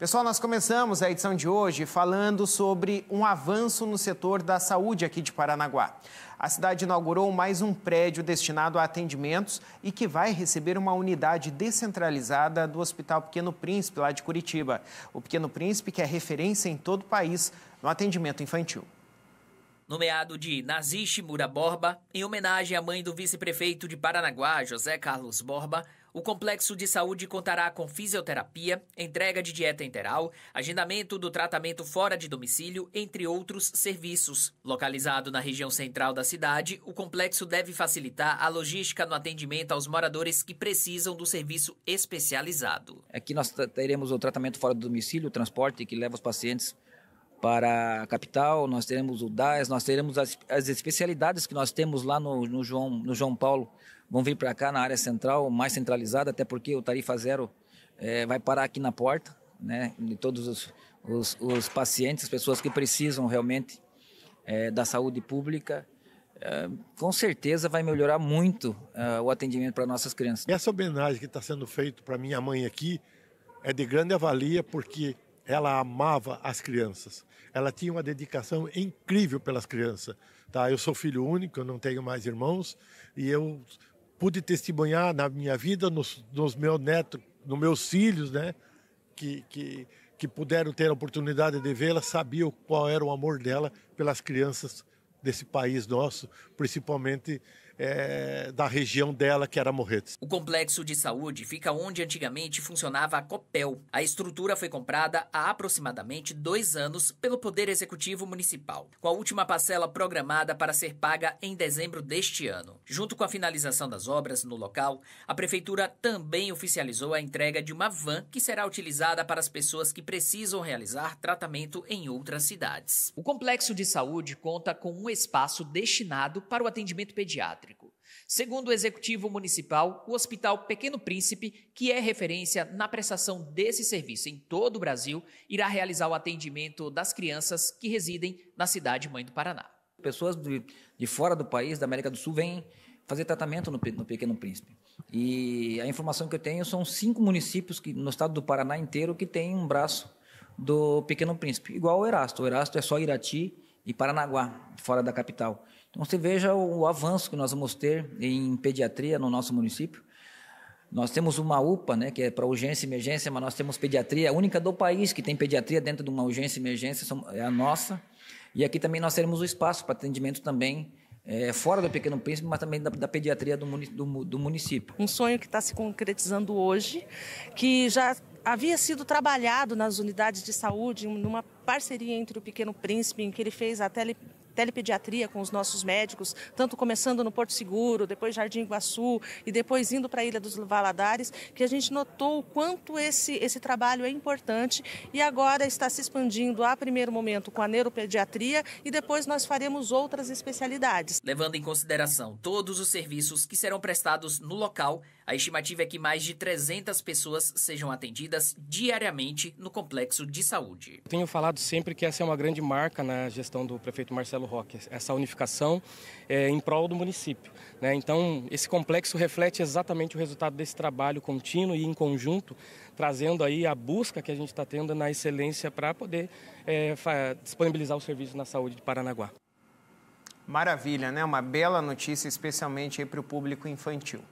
Pessoal, nós começamos a edição de hoje falando sobre um avanço no setor da saúde aqui de Paranaguá. A cidade inaugurou mais um prédio destinado a atendimentos e que vai receber uma unidade descentralizada do Hospital Pequeno Príncipe, lá de Curitiba. O Pequeno Príncipe, que é referência em todo o país no atendimento infantil nomeado de Nazish Mura Borba, em homenagem à mãe do vice-prefeito de Paranaguá, José Carlos Borba, o complexo de saúde contará com fisioterapia, entrega de dieta interal, agendamento do tratamento fora de domicílio, entre outros serviços. Localizado na região central da cidade, o complexo deve facilitar a logística no atendimento aos moradores que precisam do serviço especializado. Aqui nós teremos o tratamento fora do domicílio, o transporte que leva os pacientes para a capital, nós teremos o DAS, nós teremos as, as especialidades que nós temos lá no, no, João, no João Paulo, vão vir para cá na área central, mais centralizada, até porque o Tarifa Zero é, vai parar aqui na porta, né, de todos os, os, os pacientes, as pessoas que precisam realmente é, da saúde pública, é, com certeza vai melhorar muito o atendimento para nossas crianças. Essa homenagem que está sendo feita para minha mãe aqui é de grande avalia, porque ela amava as crianças. Ela tinha uma dedicação incrível pelas crianças. Tá? Eu sou filho único, eu não tenho mais irmãos e eu pude testemunhar na minha vida, nos, nos meus netos, nos meus filhos, né? Que, que, que puderam ter a oportunidade de vê-la, sabiam qual era o amor dela pelas crianças desse país nosso, principalmente é, da região dela, que era Morretes. O complexo de saúde fica onde antigamente funcionava a Copel. A estrutura foi comprada há aproximadamente dois anos pelo Poder Executivo Municipal, com a última parcela programada para ser paga em dezembro deste ano. Junto com a finalização das obras no local, a Prefeitura também oficializou a entrega de uma van que será utilizada para as pessoas que precisam realizar tratamento em outras cidades. O complexo de saúde conta com um espaço destinado para o atendimento pediátrico Segundo o Executivo Municipal, o Hospital Pequeno Príncipe, que é referência na prestação desse serviço em todo o Brasil, irá realizar o atendimento das crianças que residem na cidade mãe do Paraná. Pessoas de, fora do país, da América do Sul, vêm fazer tratamento no, no, Pequeno Príncipe. E a informação que eu tenho são cinco municípios que, no estado do Paraná inteiro que tem um braço do Pequeno Príncipe, igual o Erasto. O Erasto é só Irati e Paranaguá, fora da capital. Então você veja o, o avanço que nós vamos ter em pediatria no nosso município. Nós temos uma UPA, né, que é para urgência e emergência, mas nós temos pediatria, a única do país que tem pediatria dentro de uma urgência e emergência é a nossa. E aqui também nós teremos o espaço para atendimento também é, fora do Pequeno Príncipe, mas também da, da pediatria do, muni, do, do município. Um sonho que está se concretizando hoje, que já havia sido trabalhado nas unidades de saúde, numa parceria entre o Pequeno Príncipe, em que ele fez a tele telepediatria com os nossos médicos, tanto começando no Porto Seguro, depois Jardim Iguaçu e depois indo para a Ilha dos Valadares, que a gente notou o quanto esse, esse trabalho é importante e agora está se expandindo a primeiro momento com a neuropediatria e depois nós faremos outras especialidades. Levando em consideração todos os serviços que serão prestados no local, a estimativa é que mais de 300 pessoas sejam atendidas diariamente no complexo de saúde. Tenho falado sempre que essa é uma grande marca na gestão do prefeito Marcelo Roque, essa unificação é, em prol do município. Né? Então, esse complexo reflete exatamente o resultado desse trabalho contínuo e em conjunto, trazendo aí a busca que a gente está tendo na excelência para poder é, disponibilizar o serviço na saúde de Paranaguá. Maravilha, né? Uma bela notícia, especialmente para o público infantil.